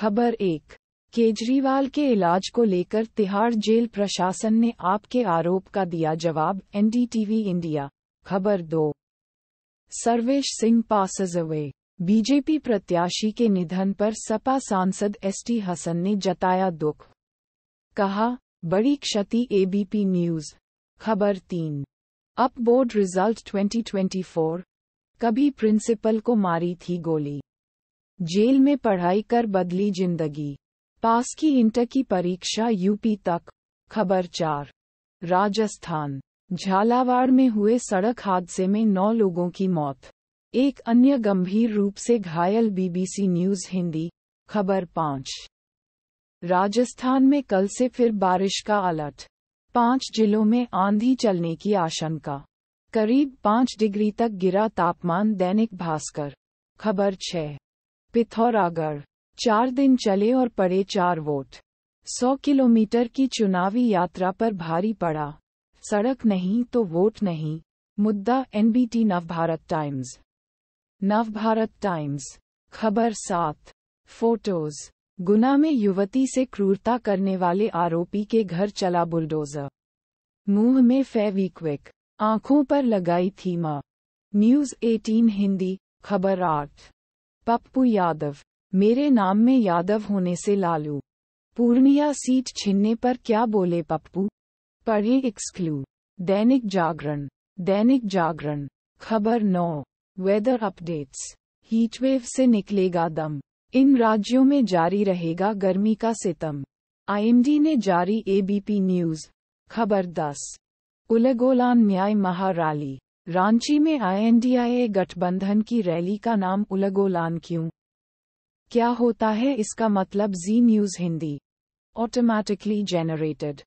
खबर एक केजरीवाल के इलाज को लेकर तिहाड़ जेल प्रशासन ने आपके आरोप का दिया जवाब एनडीटीवी इंडिया खबर दो Sarvesh Singh passes away BJP प्रत्याशी के निधन पर सपा सांसद एसटी हसन ने जताया दुख कहा बड़ी क्षति एबीपी न्यूज खबर तीन अप बोर्ड रिजल्ट 2024 कभी प्रिंसिपल को मारी थी गोली जेल में पढ़ाई कर बदली जिंदगी पास की इंटर की परीक्षा यूपी तक खबर चार राजस्थान झालावाड़ में हुए सड़क हादसे में नौ लोगों की मौत एक अन्य गंभीर रूप से घायल बीबीसी न्यूज हिंदी खबर पाँच राजस्थान में कल से फिर बारिश का अलर्ट पांच जिलों में आंधी चलने की आशंका करीब पाँच डिग्री तक गिरा तापमान दैनिक भास्कर खबर छः पिथौरागढ़ चार दिन चले और पड़े चार वोट सौ किलोमीटर की चुनावी यात्रा पर भारी पड़ा सड़क नहीं तो वोट नहीं मुद्दा NBT Navbharat Times Navbharat Times खबर सात फोटोज गुना में युवती से क्रूरता करने वाले आरोपी के घर चला बुलडोजर मुंह में फेवीक्विक आंखों पर लगाई थी मां न्यूज 18 हिंदी खबर आठ पप्पू यादव मेरे नाम में यादव होने से लालू पूर्णिया सीट छिनने पर क्या बोले पप्पू पढ़े एक्सक्लू दैनिक जागरण दैनिक जागरण खबर नौ वेदर अपडेट्स हीटवेव से निकलेगा दम इन राज्यों में जारी रहेगा गर्मी का सितम आईएमडी ने जारी एबीपी न्यूज खबर दस उलगोलान न्याय महाराली रांची में आईएनडीआईए गठबंधन की रैली का नाम उलगोलान क्यों क्या होता है इसका मतलब Zee News Hindi automatically generated